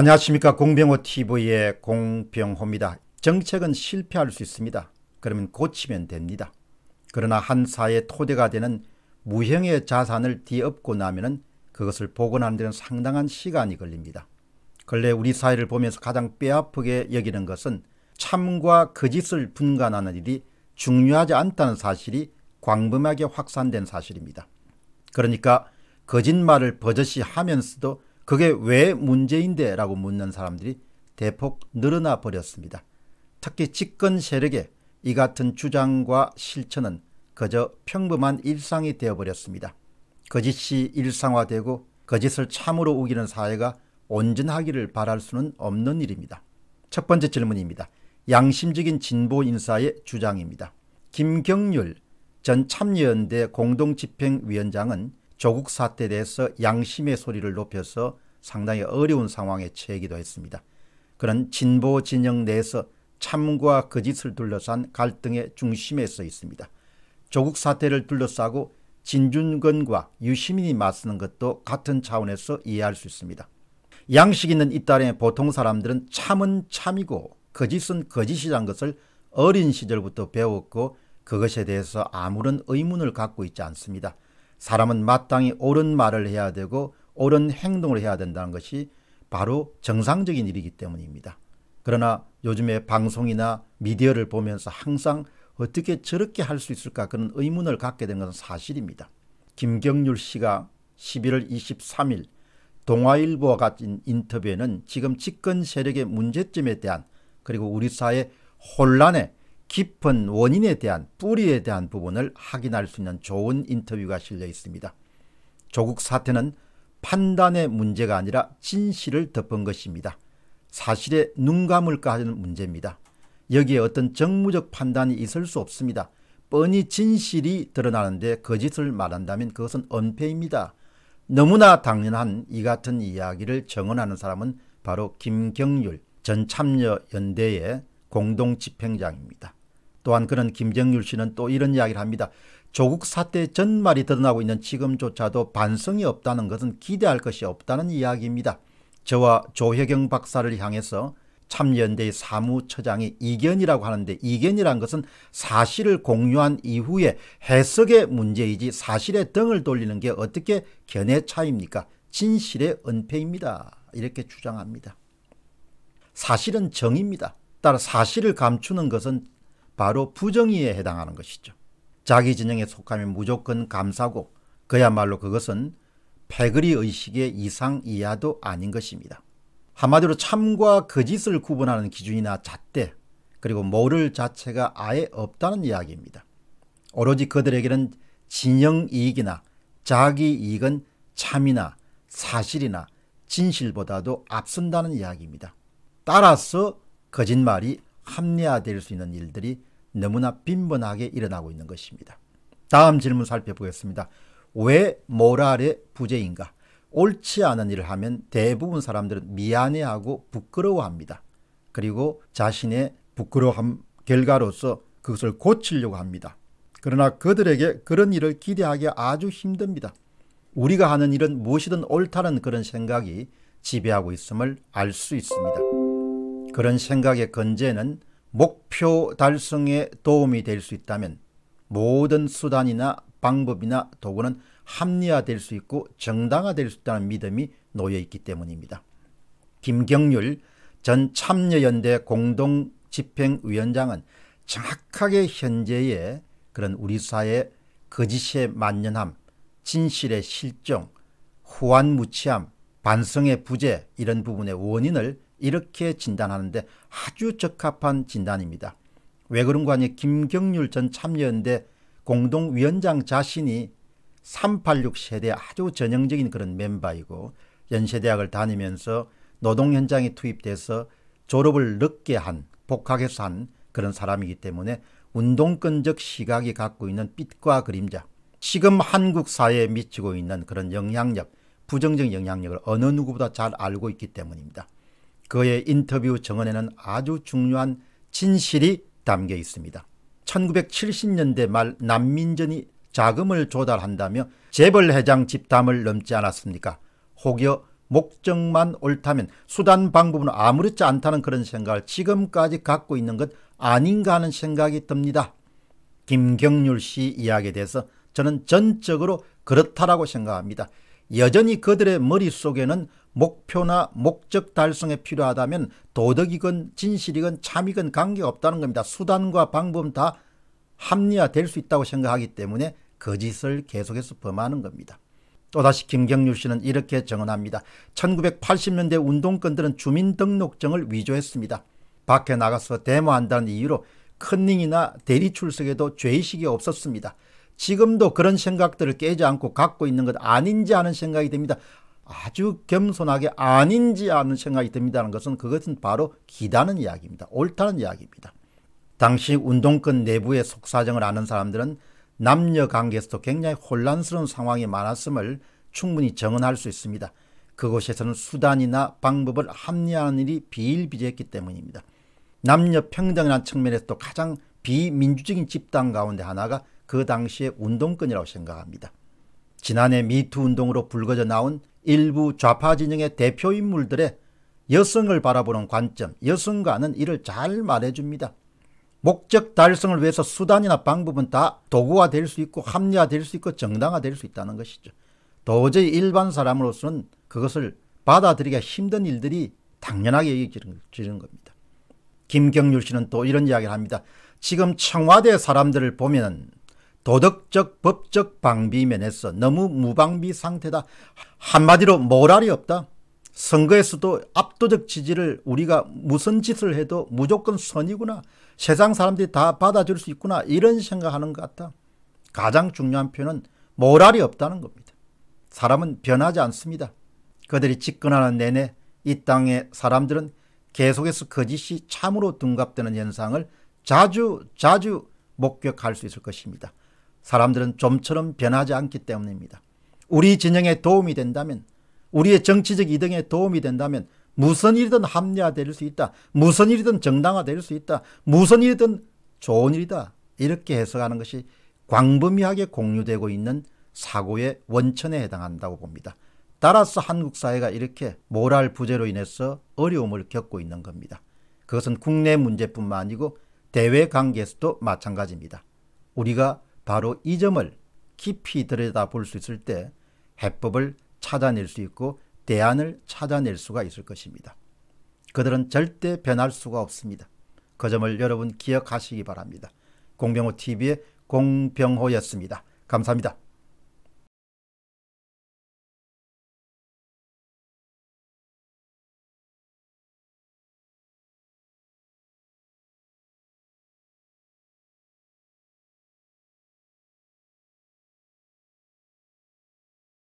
안녕하십니까 공병호TV의 공병호입니다. 정책은 실패할 수 있습니다. 그러면 고치면 됩니다. 그러나 한 사회의 토대가 되는 무형의 자산을 뒤엎고 나면 그것을 복원하는 데는 상당한 시간이 걸립니다. 근래 우리 사회를 보면서 가장 뼈아프게 여기는 것은 참과 거짓을 분간하는 일이 중요하지 않다는 사실이 광범하게 확산된 사실입니다. 그러니까 거짓말을 버젓이 하면서도 그게 왜 문제인데? 라고 묻는 사람들이 대폭 늘어나 버렸습니다. 특히 집권 세력의 이 같은 주장과 실천은 그저 평범한 일상이 되어버렸습니다. 거짓이 일상화되고 거짓을 참으로 우기는 사회가 온전하기를 바랄 수는 없는 일입니다. 첫 번째 질문입니다. 양심적인 진보 인사의 주장입니다. 김경률 전 참여연대 공동집행위원장은 조국 사태에 대해서 양심의 소리를 높여서 상당히 어려운 상황에 처해기도 했습니다. 그는 진보 진영 내에서 참과 거짓을 둘러싼 갈등의 중심에 서 있습니다. 조국 사태를 둘러싸고 진준건과 유시민이 맞서는 것도 같은 차원에서 이해할 수 있습니다. 양식 있는 이딸의 보통 사람들은 참은 참이고 거짓은 거짓이란 것을 어린 시절부터 배웠고 그것에 대해서 아무런 의문을 갖고 있지 않습니다. 사람은 마땅히 옳은 말을 해야 되고 옳은 행동을 해야 된다는 것이 바로 정상적인 일이기 때문입니다. 그러나 요즘에 방송이나 미디어를 보면서 항상 어떻게 저렇게 할 수 있을까 그런 의문을 갖게 된 것은 사실입니다. 김경률 씨가 11월 23일 동아일보와 같은 인터뷰에는 지금 집권 세력의 문제점에 대한 그리고 우리 사회 혼란에 깊은 원인에 대한 뿌리에 대한 부분을 확인할 수 있는 좋은 인터뷰가 실려 있습니다. 조국 사태는 판단의 문제가 아니라 진실을 덮은 것입니다. 사실에 눈 감을까 하는 문제입니다. 여기에 어떤 정무적 판단이 있을 수 없습니다. 뻔히 진실이 드러나는데 거짓을 말한다면 그것은 은폐입니다. 너무나 당연한 이 같은 이야기를 정언하는 사람은 바로 김경률 전 참여연대의 공동집행장입니다. 또한 그런 김정률 씨는 또 이런 이야기를 합니다. 조국 사태 전말이 드러나고 있는 지금조차도 반성이 없다는 것은 기대할 것이 없다는 이야기입니다. 저와 조혜경 박사를 향해서 참연대의 사무처장이 이견이라고 하는데 이견이란 것은 사실을 공유한 이후에 해석의 문제이지 사실의 등을 돌리는 게 어떻게 견해 차입니까? 진실의 은폐입니다. 이렇게 주장합니다. 사실은 정입니다. 따라 사실을 감추는 것은 바로 부정의에 해당하는 것이죠. 자기 진영에 속하면 무조건 감사고 그야말로 그것은 패거리 의식의 이상 이하도 아닌 것입니다. 한마디로 참과 거짓을 구분하는 기준이나 잣대 그리고 모를 자체가 아예 없다는 이야기입니다. 오로지 그들에게는 진영 이익이나 자기 이익은 참이나 사실이나 진실보다도 앞선다는 이야기입니다. 따라서 거짓말이 합리화될 수 있는 일들이 너무나 빈번하게 일어나고 있는 것입니다. 다음 질문 살펴보겠습니다. 왜 모랄의 부재인가? 옳지 않은 일을 하면 대부분 사람들은 미안해하고 부끄러워합니다. 그리고 자신의 부끄러움 결과로서 그것을 고치려고 합니다. 그러나 그들에게 그런 일을 기대하기 아주 힘듭니다. 우리가 하는 일은 무엇이든 옳다는 그런 생각이 지배하고 있음을 알 수 있습니다. 그런 생각의 근제는 목표 달성에 도움이 될 수 있다면 모든 수단이나 방법이나 도구는 합리화될 수 있고 정당화될 수 있다는 믿음이 놓여 있기 때문입니다. 김경률 전 참여연대 공동집행위원장은 정확하게 현재의 그런 우리 사회 거짓의 만연함, 진실의 실종, 후한무치함, 반성의 부재 이런 부분의 원인을 이렇게 진단하는데 아주 적합한 진단입니다. 왜 그런가 하니 김경률 전 참여연대 공동위원장 자신이 386 세대 아주 전형적인 그런 멤버이고 연세대학을 다니면서 노동 현장에 투입돼서 졸업을 늦게 한 복학해서 한 그런 사람이기 때문에 운동권적 시각이 갖고 있는 빛과 그림자 지금 한국 사회에 미치고 있는 그런 영향력 부정적 영향력을 어느 누구보다 잘 알고 있기 때문입니다. 그의 인터뷰 정언에는 아주 중요한 진실이 담겨 있습니다. 1970년대 말 난민전이 자금을 조달한다며 재벌 회장 집담을 넘지 않았습니까? 혹여 목적만 옳다면 수단 방법은 아무렇지 않다는 그런 생각을 지금까지 갖고 있는 것 아닌가 하는 생각이 듭니다. 김경률 씨 이야기에 대해서 저는 전적으로 그렇다라고 생각합니다. 여전히 그들의 머릿속에는 목표나 목적 달성에 필요하다면 도덕이건 진실이건 참이건 관계없다는 겁니다. 수단과 방법은 다 합리화될 수 있다고 생각하기 때문에 거짓을 그 계속해서 범하는 겁니다. 또다시 김경률 씨는 이렇게 증언합니다. 1980년대 운동권들은 주민등록증을 위조했습니다. 밖에 나가서 데모한다는 이유로 컨닝이나 대리 출석에도 죄의식이 없었습니다. 지금도 그런 생각들을 깨지 않고 갖고 있는 것 아닌지 하는 생각이 듭니다. 아주 겸손하게 아닌지 하는 생각이 듭니다는 것은 그것은 바로 기다는 이야기입니다. 옳다는 이야기입니다. 당시 운동권 내부의 속사정을 아는 사람들은 남녀 관계에서도 굉장히 혼란스러운 상황이 많았음을 충분히 정언할 수 있습니다. 그곳에서는 수단이나 방법을 합리화하는 일이 비일비재했기 때문입니다 남녀 평등이라는 측면에서도 가장 비민주적인 집단 가운데 하나가 그 당시의 운동권이라고 생각합니다. 지난해 미투 운동으로 불거져 나온 일부 좌파 진영의 대표 인물들의 여성을 바라보는 관점, 여성과는 이를 잘 말해줍니다. 목적 달성을 위해서 수단이나 방법은 다 도구화 될수 있고 합리화 될 수 있고 정당화 될 수 있다는 것이죠. 도저히 일반 사람으로서는 그것을 받아들이기가 힘든 일들이 당연하게 여겨지는 겁니다. 김경률 씨는 또 이런 이야기를 합니다. 지금 청와대 사람들을 보면 도덕적 법적 방비면에서 너무 무방비 상태다. 한마디로 모랄이 없다. 선거에서도 압도적 지지를 우리가 무슨 짓을 해도 무조건 선이구나. 세상 사람들이 다 받아줄 수 있구나. 이런 생각하는 것 같다. 가장 중요한 표현은 모랄이 없다는 겁니다. 사람은 변하지 않습니다. 그들이 집권하는 내내 이 땅의 사람들은 계속해서 거짓이 그 참으로 둔갑되는 현상을 자주 자주 목격할 수 있을 것입니다. 사람들은 좀처럼 변하지 않기 때문입니다. 우리 진영에 도움이 된다면 우리의 정치적 이등에 도움이 된다면 무슨 일이든 합리화될 수 있다. 무슨 일이든 정당화될 수 있다. 무슨 일이든 좋은 일이다. 이렇게 해석하는 것이 광범위하게 공유되고 있는 사고의 원천에 해당한다고 봅니다. 따라서 한국 사회가 이렇게 모랄 부재로 인해서 어려움을 겪고 있는 겁니다. 그것은 국내 문제뿐만 아니고 대외 관계에서도 마찬가지입니다. 우리가 바로 이 점을 깊이 들여다볼 수 있을 때 해법을 찾아낼 수 있고 대안을 찾아낼 수가 있을 것입니다. 그들은 절대 변할 수가 없습니다. 그 점을 여러분 기억하시기 바랍니다. 공병호TV의 공병호였습니다. 감사합니다.